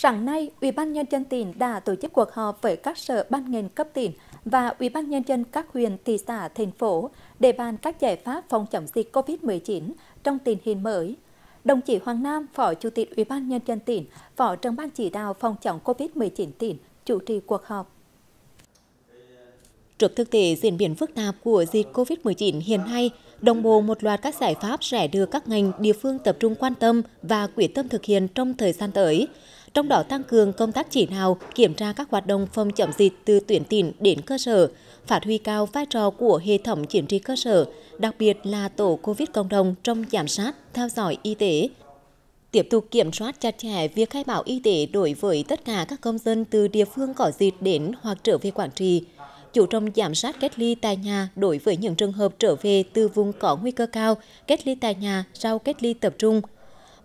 Sáng nay, Ủy ban nhân dân tỉnh đã tổ chức cuộc họp với các sở ban ngành cấp tỉnh và Ủy ban nhân dân các huyện, thị xã, thành phố để bàn các giải pháp phòng chống dịch COVID-19 trong tình hình mới. Đồng chí Hoàng Nam, Phó Chủ tịch Ủy ban nhân dân tỉnh, Phó trưởng ban chỉ đạo phòng chống COVID-19 tỉnh chủ trì cuộc họp. Trước thực tế diễn biến phức tạp của dịch COVID-19 hiện nay, đồng bộ một loạt các giải pháp sẽ được các ngành địa phương tập trung quan tâm và quyết tâm thực hiện trong thời gian tới trong đó tăng cường công tác chỉ đạo, kiểm tra các hoạt động phòng chống dịch từ tuyển tỉnh đến cơ sở, phát huy cao vai trò của hệ thống chính trị cơ sở, đặc biệt là tổ COVID cộng đồng trong giám sát, theo dõi y tế, tiếp tục kiểm soát chặt chẽ việc khai báo y tế đối với tất cả các công dân từ địa phương có dịch đến hoặc trở về Quảng Trị, chủ trọng giám sát cách ly tại nhà đối với những trường hợp trở về từ vùng có nguy cơ cao, cách ly tại nhà sau cách ly tập trung –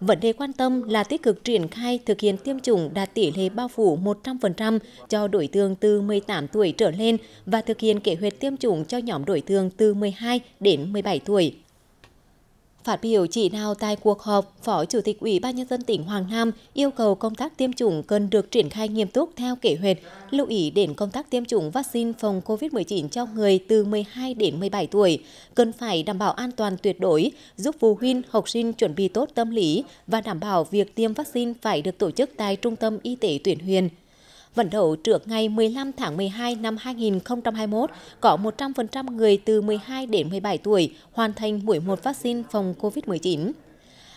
Vấn đề quan tâm là tích cực triển khai thực hiện tiêm chủng đạt tỷ lệ bao phủ 100% cho đối tượng từ 18 tuổi trở lên và thực hiện kế hoạch tiêm chủng cho nhóm đối tượng từ 12 đến 17 tuổi. Phát biểu chỉ đạo tại cuộc họp, Phó Chủ tịch Ủy ban Nhân dân tỉnh Hoàng Nam yêu cầu công tác tiêm chủng cần được triển khai nghiêm túc theo kế hoạch, lưu ý đến công tác tiêm chủng vaccine phòng COVID-19 cho người từ 12 đến 17 tuổi, cần phải đảm bảo an toàn tuyệt đối, giúp phụ huynh, học sinh chuẩn bị tốt tâm lý và đảm bảo việc tiêm vaccine phải được tổ chức tại Trung tâm Y tế tuyển huyền Vận đấu trước ngày 15 tháng 12 năm 2021, có 100% người từ 12 đến 17 tuổi hoàn thành mũi một vaccine phòng COVID-19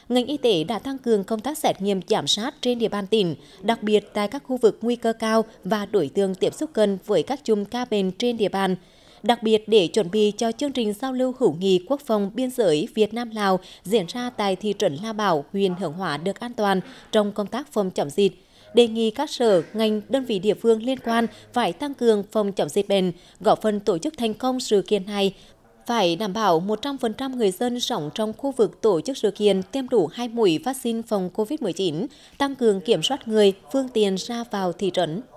ngành y tế đã tăng cường công tác xét nghiệm giám sát trên địa bàn tỉnh, đặc biệt tại các khu vực nguy cơ cao và đối tượng tiếp xúc gần với các chùm ca bệnh trên địa bàn. Đặc biệt để chuẩn bị cho chương trình giao lưu hữu nghị quốc phòng biên giới Việt Nam Lào diễn ra tại thị trấn La Bảo, huyện Hưởng Hóa được an toàn trong công tác phòng chống dịch, đề nghị các sở, ngành, đơn vị địa phương liên quan phải tăng cường phòng chống dịch bệnh, góp phần tổ chức thành công sự kiện này phải đảm bảo 100% người dân sống trong khu vực tổ chức sự kiện tiêm đủ hai mũi vaccine phòng COVID-19, tăng cường kiểm soát người, phương tiện ra vào thị trấn.